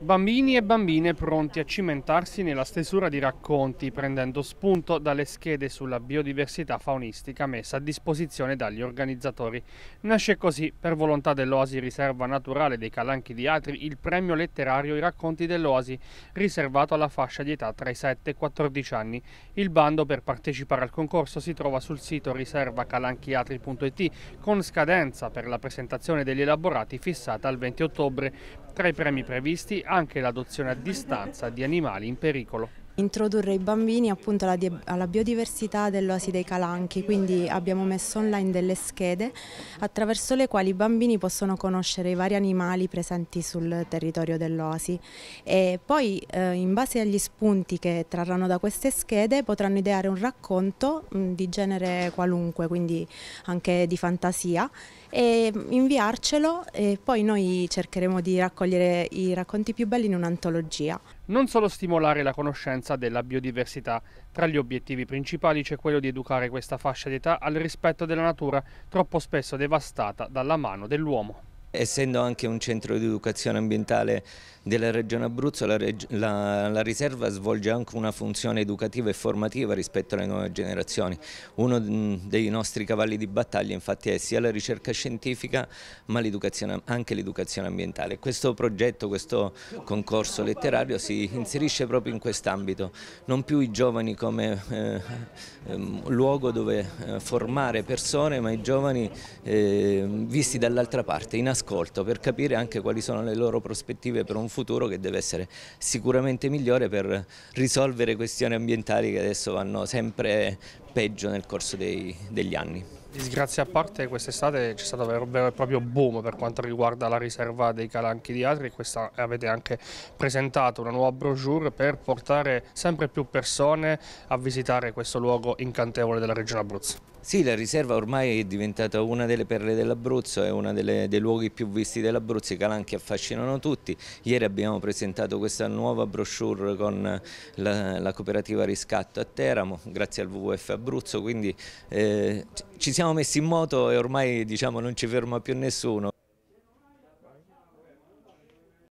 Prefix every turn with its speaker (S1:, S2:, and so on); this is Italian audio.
S1: Bambini e bambine pronti a cimentarsi nella stesura di racconti, prendendo spunto dalle schede sulla biodiversità faunistica messa a disposizione dagli organizzatori. Nasce così, per volontà dell'Oasi Riserva Naturale dei Calanchi di Atri, il premio letterario I racconti dell'Oasi, riservato alla fascia di età tra i 7 e i 14 anni. Il bando per partecipare al concorso si trova sul sito riservacalanchiatri.it con scadenza per la presentazione degli elaborati fissata al 20 ottobre. Tra i premi previsti anche l'adozione a distanza di animali in pericolo
S2: introdurre i bambini appunto alla, alla biodiversità dell'Oasi dei Calanchi, quindi abbiamo messo online delle schede attraverso le quali i bambini possono conoscere i vari animali presenti sul territorio dell'Oasi e poi eh, in base agli spunti che trarranno da queste schede potranno ideare un racconto mh, mm, di genere qualunque, quindi anche di fantasia e inviarcelo e poi noi cercheremo di raccogliere i racconti più belli in un'antologia
S1: non solo stimolare la conoscenza della biodiversità. Tra gli obiettivi principali c'è quello di educare questa fascia d'età al rispetto della natura, troppo spesso devastata dalla mano dell'uomo.
S3: Essendo anche un centro di educazione ambientale della Regione Abruzzo, la, reg la, la, riserva svolge anche una funzione educativa e formativa rispetto alle nuove generazioni. Uno dei nostri cavalli di battaglia infatti è sia la ricerca scientifica ma anche l'educazione ambientale. Questo progetto, questo concorso letterario si inserisce proprio in quest'ambito, non più i giovani come eh, eh, luogo dove eh, formare persone ma i giovani eh, visti dall'altra parte, in ascolto per capire anche quali sono le loro prospettive per un futuro che deve essere sicuramente migliore per risolvere questioni ambientali che adesso vanno sempre peggio nel corso dei, degli anni.
S1: Disgrazie a parte, quest'estate c'è stato un vero e proprio boom per quanto riguarda la riserva dei calanchi di Atri, questa avete anche presentato una nuova brochure per portare sempre più persone a visitare questo luogo incantevole della regione Abruzzo.
S3: Sì, la riserva ormai è diventata una delle perle dell'Abruzzo, è uno dei luoghi più visti dell'Abruzzo, i calanchi affascinano tutti. Ieri abbiamo presentato questa nuova brochure con la, la cooperativa Riscatto a Teramo, grazie al WWF Abruzzo, quindi eh, ci siamo messi in moto e ormai diciamo, non ci ferma più nessuno.